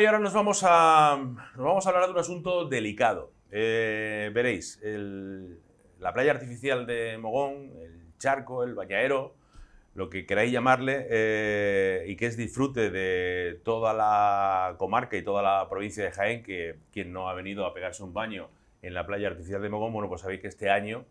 y ahora nos vamos a, nos vamos a hablar de un asunto delicado. Eh, veréis, la playa artificial de Mogón, el charco, el bañadero lo que queráis llamarle, eh, y que es disfrute de toda la comarca y toda la provincia de Jaén, que quien no ha venido a pegarse un baño en la playa artificial de Mogón, bueno, pues sabéis que este año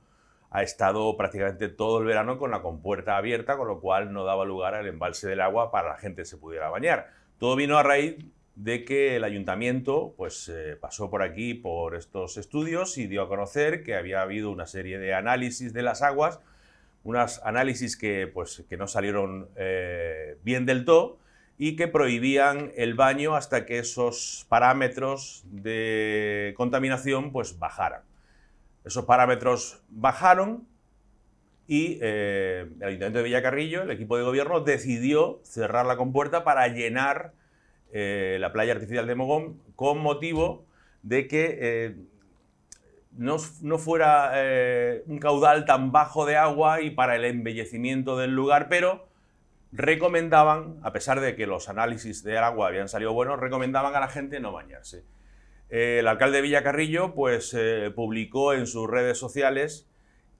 ha estado prácticamente todo el verano con la compuerta abierta, con lo cual no daba lugar al embalse del agua para la gente se pudiera bañar. Todo vino a raíz de que el ayuntamiento pues, eh, pasó por aquí, por estos estudios, y dio a conocer que había habido una serie de análisis de las aguas, unas análisis que, pues, que no salieron eh, bien del todo y que prohibían el baño hasta que esos parámetros de contaminación pues, bajaran. Esos parámetros bajaron y eh, el Ayuntamiento de Villacarrillo, el equipo de gobierno, decidió cerrar la compuerta para llenar eh, la playa artificial de Mogón, con motivo de que eh, no, fuera eh, un caudal tan bajo de agua y para el embellecimiento del lugar, pero recomendaban, a pesar de que los análisis del agua habían salido buenos, recomendaban a la gente no bañarse. el alcalde Villacarrillo pues, publicó en sus redes sociales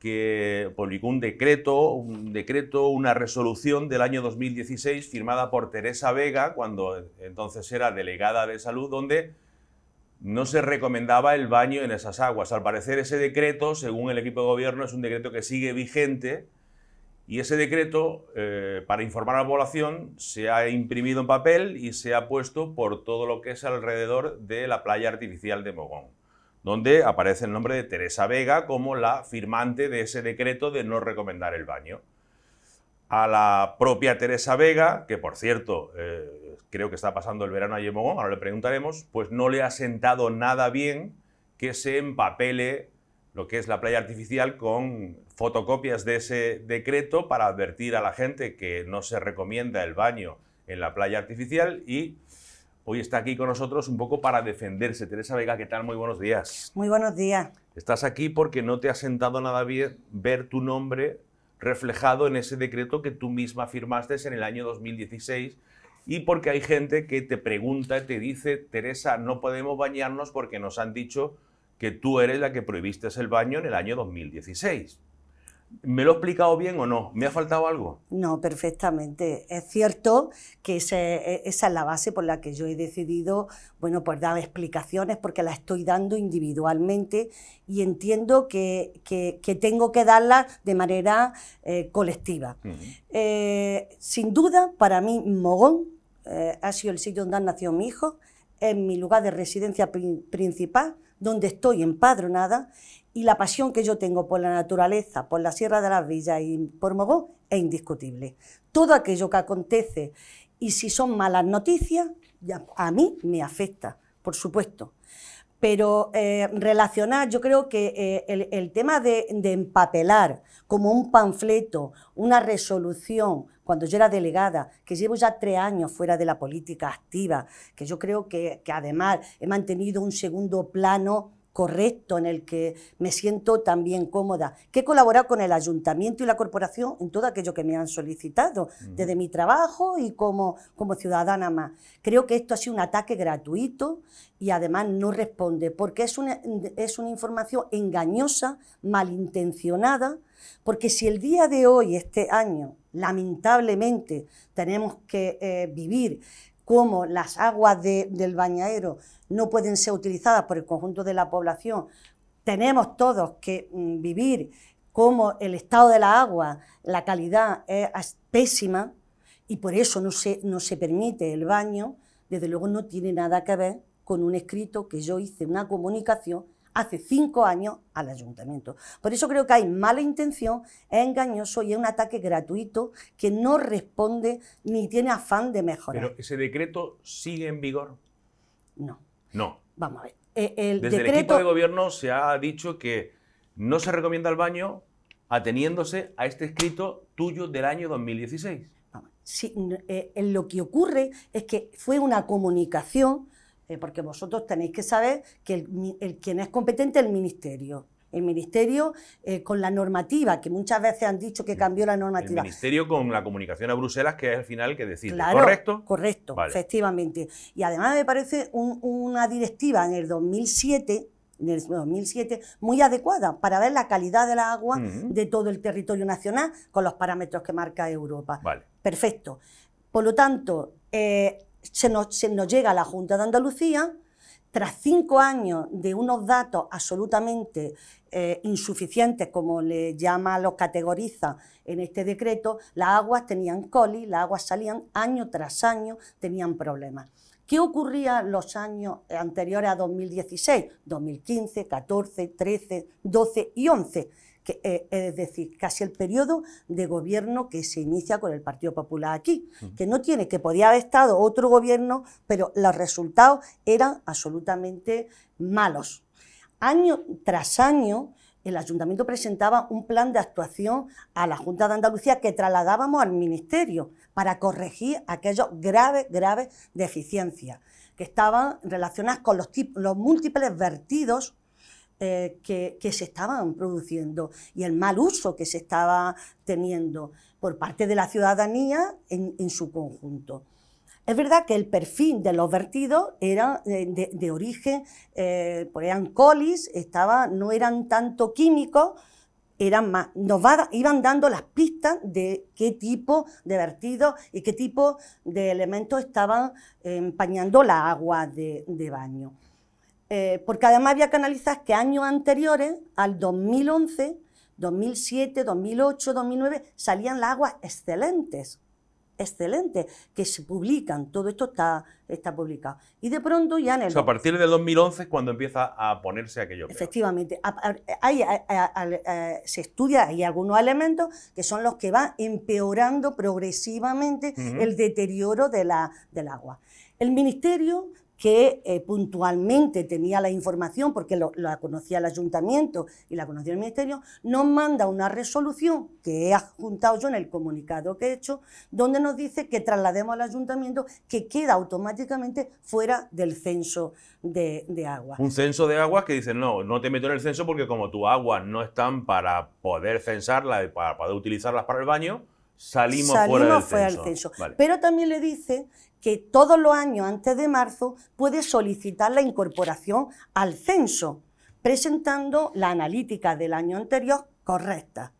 que publicó un decreto, un decreto, una resolución del año 2016 firmada por Teresa Vega, cuando entonces era delegada de salud, donde no se recomendaba el baño en esas aguas. Al parecer ese decreto, según el equipo de gobierno, es un decreto que sigue vigente y ese decreto, eh, para informar a la población, se ha imprimido en papel y se ha puesto por todo lo que es alrededor de la playa artificial de Mogón donde aparece el nombre de Teresa Vega como la firmante de ese decreto de no recomendar el baño. A la propia Teresa Vega, que por cierto eh, creo que está pasando el verano allí en Mogón, ahora le preguntaremos, pues no le ha sentado nada bien que se empapele lo que es la playa artificial con fotocopias de ese decreto para advertir a la gente que no se recomienda el baño en la playa artificial y hoy está aquí con nosotros un poco para defenderse. Teresa Vega, ¿qué tal? Muy buenos días. Muy buenos días. Estás aquí porque no te ha sentado nada bien ver tu nombre reflejado en ese decreto que tú misma firmaste en el año 2016 y porque hay gente que te pregunta, te dice, Teresa, no podemos bañarnos porque nos han dicho que tú eres la que prohibiste el baño en el año 2016. ¿Me lo he explicado bien o no? ¿Me ha faltado algo? No, perfectamente. Es cierto que e, esa es la base por la que yo he decidido, bueno, pues dar explicaciones porque las estoy dando individualmente y entiendo que, tengo que darlas de manera eh, colectiva. Eh, sin duda, para mí, Mogón eh, ha sido el sitio donde nació mi hijo, es mi lugar de residencia principal, donde estoy empadronada y la pasión que yo tengo por la naturaleza, por la Sierra de las Villas y por Mogó es indiscutible. Todo aquello que acontece y si son malas noticias, a mí me afecta, por supuesto. Pero eh, relacionar, yo creo que eh, el, tema de, empapelar como un panfleto, una resolución, cuando yo era delegada, que llevo ya tres años fuera de la política activa, que yo creo que además he mantenido un segundo plano correcto, en el que me siento también cómoda, que he colaborado con el ayuntamiento y la corporación en todo aquello que me han solicitado, desde mi trabajo y como, como ciudadana más. Creo que esto ha sido un ataque gratuito y además no responde, porque es una, es una información engañosa, malintencionada, porque si el día de hoy, este año, lamentablemente tenemos que eh, vivir como las aguas del bañadero no pueden ser utilizadas por el conjunto de la población, tenemos todos que mm, vivir como el estado de la agua, la calidad es pésima y por eso no se, no se permite el baño, desde luego no tiene nada que ver con un escrito que yo hice, una comunicación hace cinco años al ayuntamiento. Por eso creo que hay mala intención, es engañoso y es un ataque gratuito que no responde ni tiene afán de mejorar. Pero ese decreto sigue en vigor. No. No. Vamos a ver. Eh, el Desde decreto... el equipo de gobierno se ha dicho que no se recomienda el baño ateniéndose a este escrito tuyo del año 2016. Sí, eh, lo que ocurre es que fue una comunicación eh, porque vosotros tenéis que saber que el, quien es competente es el ministerio. El ministerio eh, con la normativa, que muchas veces han dicho que cambió la normativa. El ministerio con la comunicación a Bruselas, que es al final que decide. ¿Correcto? Correcto, efectivamente. Y además me parece una directiva en el 2007 en el 2007, muy adecuada para ver la calidad del agua de todo el territorio nacional con los parámetros que marca Europa. Vale. Perfecto. Por lo tanto, eh, se nos, llega a la Junta de Andalucía, tras cinco años de unos datos absolutamente eh, insuficientes, como le llama, los categoriza en este decreto, las aguas tenían coli, las aguas salían año tras año, tenían problemas. ¿Qué ocurría los años anteriores a 2016? 2015, 14, 13, 12 y 11. Eh, es decir, casi el periodo de gobierno que se inicia con el Partido Popular aquí, que no tiene, que podía haber estado otro gobierno, pero los resultados eran absolutamente malos. Año tras año, el ayuntamiento presentaba un plan de actuación a la Junta de Andalucía que trasladábamos al Ministerio para corregir aquellas graves, graves deficiencias que estaban relacionadas con los múltiples vertidos eh, que, se estaban produciendo y el mal uso que se estaba teniendo por parte de la ciudadanía en, su conjunto. Es verdad que el perfil de los vertidos era eh, de, origen, eh, pues eran colis, no eran tanto químicos, eran más, nos iban dando las pistas de qué tipo de vertidos y qué tipo de elementos estaban empañando la agua de baño. Eh, porque además había canalizas que años anteriores, al 2011, 2007, 2008, 2009, salían las aguas excelentes, excelentes, que se publican, todo esto está, publicado. Y de pronto ya en el... a partir del 2011 es cuando empieza a ponerse aquello. Efectivamente, se estudia, hay algunos elementos que son los que van empeorando progresivamente el deterioro de la, del agua. El ministerio que eh, puntualmente tenía la información, porque la conocía el ayuntamiento y la conocía el ministerio, nos manda una resolución que he adjuntado yo en el comunicado que he hecho, donde nos dice que traslademos al ayuntamiento que queda automáticamente fuera del censo de, agua. Un censo de aguas que dice no, no te meto en el censo porque como tus aguas no están para poder censarlas, para poder utilizarlas para el baño, salimos, fuera del censo. Pero también le dice que todos los años antes de marzo puede solicitar la incorporación al censo, presentando la analítica del año anterior correcta.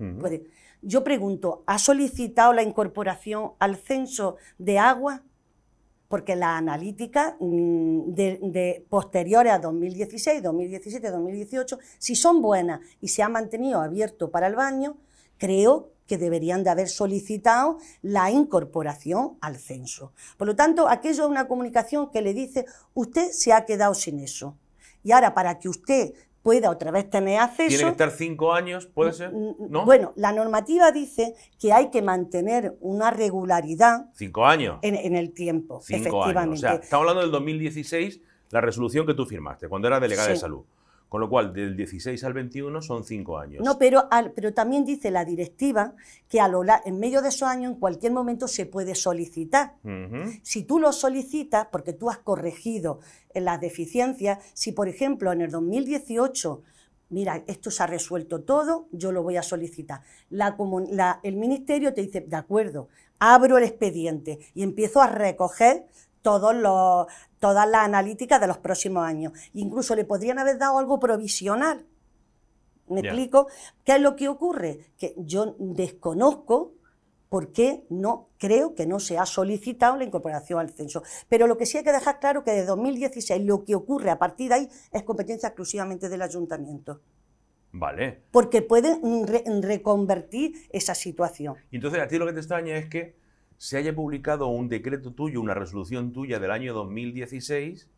Yo pregunto, ¿ha solicitado la incorporación al censo de agua? Porque la analítica mm, de, posteriores a 2016, 2017, 2018, si son buenas y se ha mantenido abierto para el baño, creo que deberían de haber solicitado la incorporación al censo. Por lo tanto, aquello es una comunicación que le dice, usted se ha quedado sin eso. Y ahora, para que usted pueda otra vez tener acceso... Tiene que estar cinco años, puede mm, ser, mm, mm, ¿No? Bueno, la normativa dice que hay que mantener una regularidad... Cinco años. En, el tiempo, cinco efectivamente. Años. O sea, estamos hablando del 2016, la resolución que tú firmaste, cuando era delegada de salud. Con lo cual, del 16 al 21 son cinco años. No, pero, pero también dice la directiva que a en medio de esos años, en cualquier momento, se puede solicitar. Si tú lo solicitas, porque tú has corregido eh, las deficiencias, si por ejemplo en el 2018 mira, esto se ha resuelto todo, yo lo voy a solicitar. el ministerio te dice, de acuerdo, abro el expediente y empiezo a recoger todos los, todas las analíticas de los próximos años. Incluso le podrían haber dado algo provisional. ¿Me explico? ¿Qué es lo que ocurre? Que yo desconozco por qué no creo que no se ha solicitado la incorporación al censo. Pero lo que sí hay que dejar claro es que desde 2016 lo que ocurre a partir de ahí es competencia exclusivamente del ayuntamiento. Vale. Porque pueden reconvertir esa situación. entonces a ti lo que te extraña es que se haya publicado un decreto tuyo, una resolución tuya del año 2016.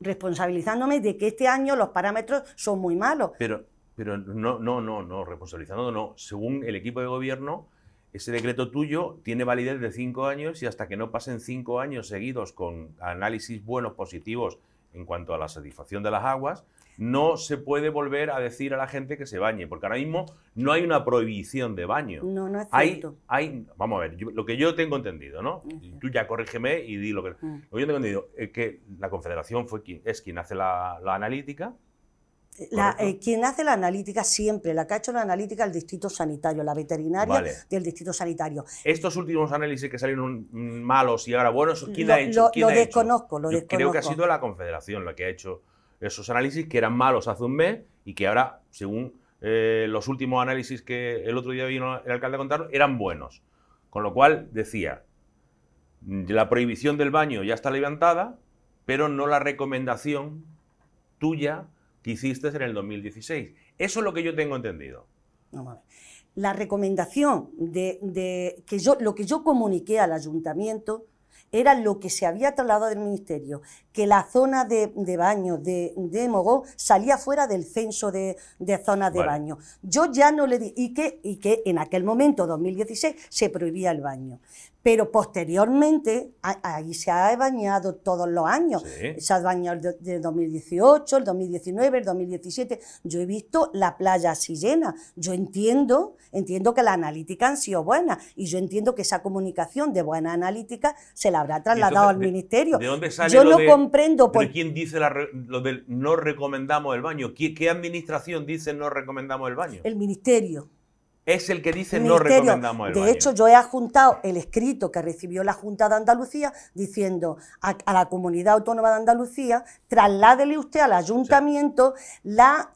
Responsabilizándome de que este año los parámetros son muy malos. Pero, pero no, no, no, no, responsabilizando no. Según el equipo de gobierno, ese decreto tuyo tiene validez de cinco años y hasta que no pasen cinco años seguidos con análisis buenos, positivos en cuanto a la satisfacción de las aguas, no se puede volver a decir a la gente que se bañe, porque ahora mismo no hay una prohibición de baño. No, no es cierto. Hay, vamos a ver, lo que yo tengo entendido, ¿no? Tú ya corrígeme y di lo que... Lo que yo tengo entendido es eh, que la Confederación fue quien, es quien hace la, analítica, eh, la, eh, quien hace la analítica siempre, la que ha hecho la analítica el distrito sanitario, la veterinaria del distrito sanitario. Estos últimos análisis que salieron malos y ahora buenos, ¿quién ha hecho? Lo, lo desconozco, lo desconozco. Creo que ha sido la Confederación la que ha hecho esos análisis que eran malos hace un mes y que ahora, según eh, los últimos análisis que el otro día vino el alcalde a contarlo eran buenos. Con lo cual decía, la prohibición del baño ya está levantada, pero no la recomendación tuya que hiciste en el 2016. Eso es lo que yo tengo entendido. No, La recomendación de, que yo, lo que yo comuniqué al ayuntamiento era lo que se había trasladado del ministerio, que la zona de, baño de, de, Mogón salía fuera del censo de, de zonas de baño. Yo ya no le dije. y que, y que en aquel momento, 2016, se prohibía el baño. Pero posteriormente, ahí se ha bañado todos los años. Se ha bañado el 2018, el 2019, el 2017. Yo he visto la playa así llena. Yo entiendo, entiendo que la analítica han sido buena. y yo entiendo que esa comunicación de buena analítica se la habrá trasladado al ministerio. ¿De dónde sale yo lo comprendo por quién dice lo del no recomendamos el baño? ¿Qué administración dice no recomendamos el baño? El ministerio es el que dice no recomendamos el baño. De hecho, yo he adjuntado el escrito que recibió la Junta de Andalucía diciendo a, la Comunidad Autónoma de Andalucía, trasládele usted al ayuntamiento, la,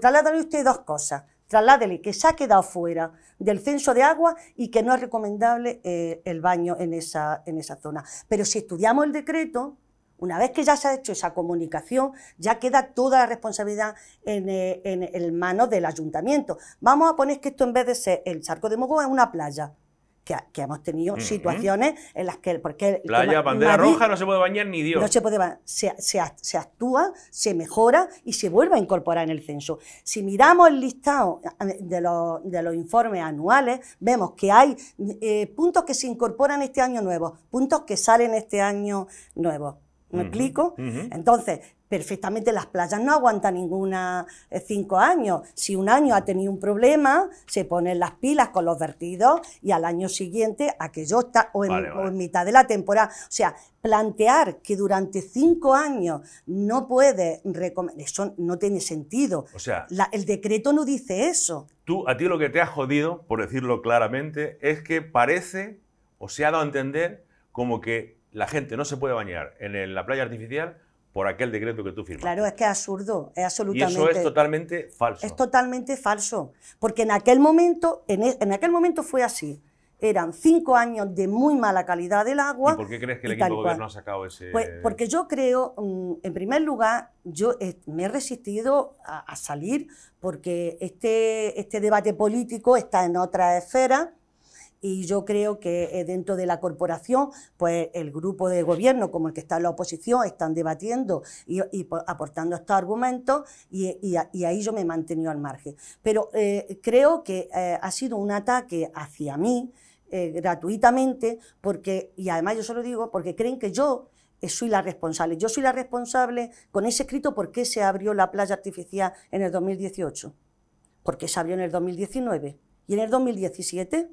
trasládele usted dos cosas. Trasládele que se ha quedado fuera del censo de agua y que no es recomendable eh, el baño en esa, en esa zona. Pero si estudiamos el decreto, una vez que ya se ha hecho esa comunicación, ya queda toda la responsabilidad eh, en, en, manos del ayuntamiento. Vamos a poner que esto en vez de ser el charco de Mogó es una playa. Que, hemos tenido situaciones en las que... Porque Playa, bandera roja, no se puede bañar ni Dios. No se puede bañar. Se, actúa, se mejora y se vuelve a incorporar en el censo. Si miramos el listado de los, informes anuales, vemos que hay eh, puntos que se incorporan este año nuevos, puntos que salen este año nuevos. ¿Me explico? Entonces, perfectamente las playas no aguantan ninguna eh, cinco años. Si un año ha tenido un problema, se ponen las pilas con los vertidos y al año siguiente aquello está o en, mitad de la temporada. O sea, plantear que durante cinco años no puede recomendar, eso no tiene sentido. O sea, el decreto no dice eso. Tú, a ti lo que te ha jodido, por decirlo claramente, es que parece o se ha dado a entender como que la gente no se puede bañar en la playa artificial por aquel decreto que tú firmaste. Claro, es que es absurdo, es absolutamente. Y eso es totalmente falso. Es totalmente falso, porque en aquel momento, e, en, aquel momento fue así. Eran cinco años de muy mala calidad del agua. ¿Y por qué crees que el equipo de gobierno ha sacado ese.? Pues, porque yo creo, mm, en primer lugar, yo me he resistido a, a salir porque este, este debate político está en otra esfera y yo creo que eh, dentro de la corporación, pues el grupo de gobierno como el que está en la oposición están debatiendo y, aportando estos argumentos y, ahí yo me he mantenido al margen. Pero eh, creo que eh, ha sido un ataque hacia mí gratuitamente porque, y además yo se lo digo, porque creen que yo soy la responsable. Yo soy la responsable con ese escrito por qué se abrió la playa artificial en el 2018, Porque se abrió en el 2019 y en el 2017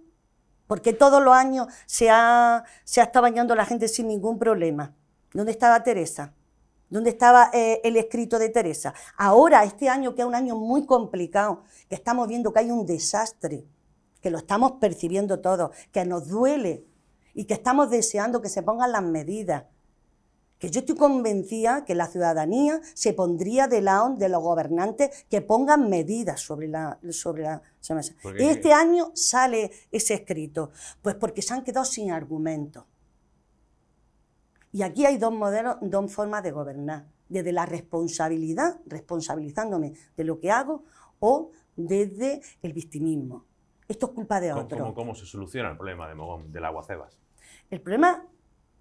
porque todos los años se ha, estado bañando la gente sin ningún problema. ¿Dónde estaba Teresa? ¿Dónde estaba eh, el escrito de Teresa? Ahora, este año, que es un año muy complicado, que estamos viendo que hay un desastre, que lo estamos percibiendo todos, que nos duele y que estamos deseando que se pongan las medidas que yo estoy convencida que la ciudadanía se pondría de lado de los gobernantes que pongan medidas sobre la, sobre la Este año sale ese escrito, pues porque se han quedado sin argumento Y aquí hay dos modelos, dos formas de gobernar, desde la responsabilidad, responsabilizándome de lo que hago, o desde el victimismo. Esto es culpa de otros. ¿Cómo, se soluciona el problema de Mogón, del aguacebas? El problema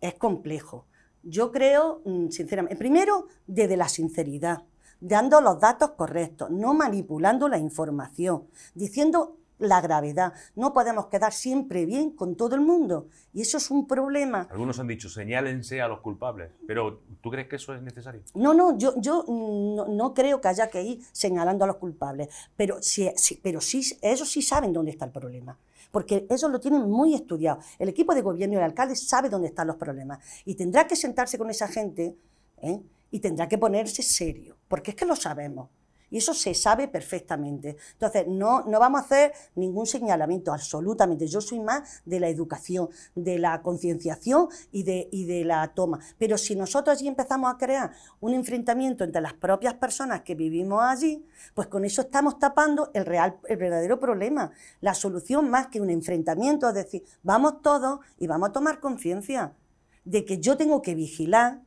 es complejo. Yo creo, mm, sinceramente, primero desde la sinceridad, dando los datos correctos, no manipulando la información, diciendo la gravedad. No podemos quedar siempre bien con todo el mundo y eso es un problema. Algunos han dicho, señálense a los culpables, pero ¿tú crees que eso es necesario? No, no, yo, yo mm, no, creo que haya que ir señalando a los culpables, pero, sí, pero sí, ellos sí saben dónde está el problema porque ellos lo tienen muy estudiado. El equipo de gobierno y el alcalde sabe dónde están los problemas y tendrá que sentarse con esa gente ¿eh? y tendrá que ponerse serio, porque es que lo sabemos. Y eso se sabe perfectamente. Entonces, no, no vamos a hacer ningún señalamiento, absolutamente. Yo soy más de la educación, de la concienciación y de, y de la toma. Pero si nosotros allí empezamos a crear un enfrentamiento entre las propias personas que vivimos allí, pues con eso estamos tapando el, real, el verdadero problema. La solución más que un enfrentamiento, es decir, vamos todos y vamos a tomar conciencia de que yo tengo que vigilar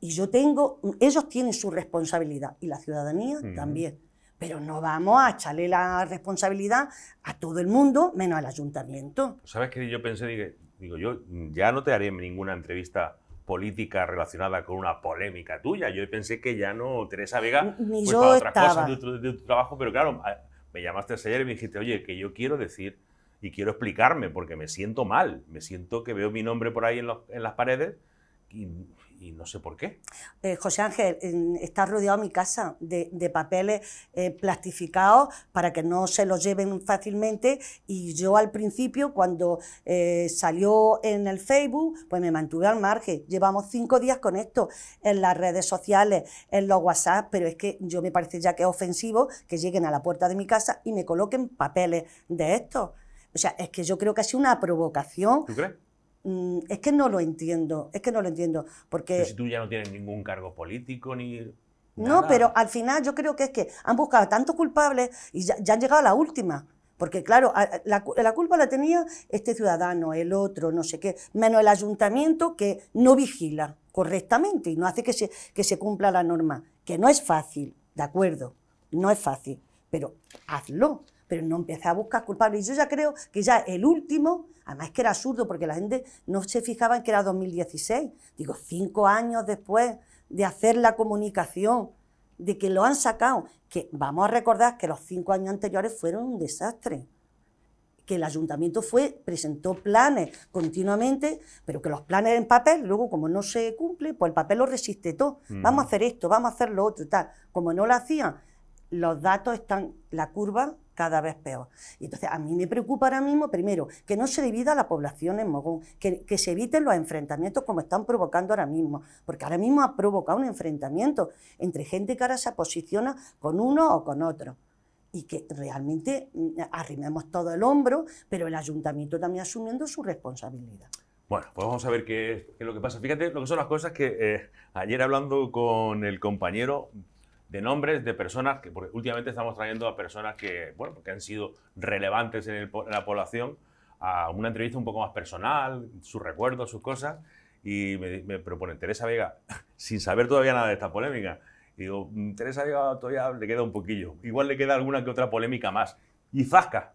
y yo tengo, ellos tienen su responsabilidad y la ciudadanía también. Pero no vamos a echarle la responsabilidad a todo el mundo, menos al ayuntamiento. ¿Sabes qué? Yo pensé, digo, yo ya no te haré ninguna entrevista política relacionada con una polémica tuya. Yo pensé que ya no, Teresa Vega, Ni pues, yo de tu, trabajo, pero claro, ah, me llamaste ayer y me dijiste, oye, que yo quiero decir y quiero explicarme porque me siento mal, me siento que veo mi nombre por ahí en, en las paredes y y no sé por qué. Eh, José Ángel, está rodeado mi casa de, papeles eh, plastificados para que no se los lleven fácilmente y yo al principio cuando eh, salió en el Facebook, pues me mantuve al margen. Llevamos cinco días con esto en las redes sociales, en los WhatsApp, pero es que yo me parece ya que es ofensivo que lleguen a la puerta de mi casa y me coloquen papeles de estos. O sea, es que yo creo que ha sido una provocación. ¿Tú crees? Mm, es que no lo entiendo, es que no lo entiendo. Porque... Pero si tú ya no tienes ningún cargo político ni... No, pero al final yo creo que es que han buscado tantos culpables y ya, han llegado a la última. Porque claro, la, culpa la tenía este ciudadano, el otro, no sé qué, menos el ayuntamiento que no vigila correctamente y no hace que que se cumpla la norma, que no es fácil, de acuerdo, no es fácil, pero hazlo pero no empecé a buscar culpables. Y yo ya creo que ya el último, además que era absurdo porque la gente no se fijaba en que era 2016, digo, cinco años después de hacer la comunicación, de que lo han sacado, que vamos a recordar que los cinco años anteriores fueron un desastre que el ayuntamiento fue, presentó planes continuamente, pero que los planes en papel, luego como no se cumple, pues el papel lo resiste todo. Mm. Vamos a hacer esto, vamos a hacer lo otro, tal. Como no lo hacían, los datos están, la curva cada vez peor. Y entonces a mí me preocupa ahora mismo, primero, que no se divida la población en Mogón, que, se eviten los enfrentamientos como están provocando ahora mismo, porque ahora mismo ha provocado un enfrentamiento entre gente que ahora se posiciona con uno o con otro. Y que realmente mm, arrimemos todo el hombro, pero el ayuntamiento también asumiendo su responsabilidad. Bueno, pues vamos a ver qué es, lo que pasa. Fíjate lo que son las cosas que eh, ayer hablando con el compañero de nombres de personas que, porque últimamente estamos trayendo a personas que, bueno, que han sido relevantes en, la población, a una entrevista un poco más personal, sus recuerdos, sus cosas, y me, me proponen, Teresa Vega, sin saber todavía nada de esta polémica, y digo, mm, Teresa Vega todavía le queda un poquillo, igual le queda alguna que otra polémica más, y zasca,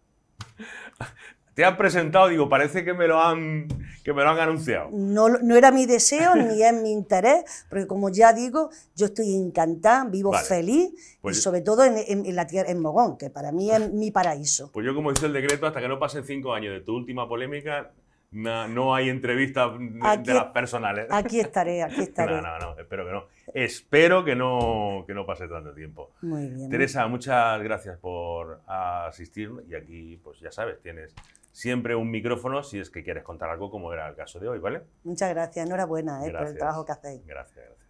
te han presentado, digo, parece que me lo han, que me lo han anunciado. No, no era mi deseo ni es mi interés, porque como ya digo, yo estoy encantada, vivo feliz, pues y sobre todo en, en, la tierra, en Mogón, que para mí es mi paraíso. Pues yo, como dice el decreto, hasta que no pasen cinco años de tu última polémica, no, hay entrevistas de las personales. Aquí estaré, aquí estaré. No, no, no, espero que no. Espero que no, no pase tanto tiempo. Muy Teresa, muchas gracias por asistir y aquí, pues ya sabes, tienes siempre un micrófono si es que quieres contar algo como era el caso de hoy, ¿vale? Muchas gracias, enhorabuena eh, por el trabajo que hacéis. Gracias, gracias.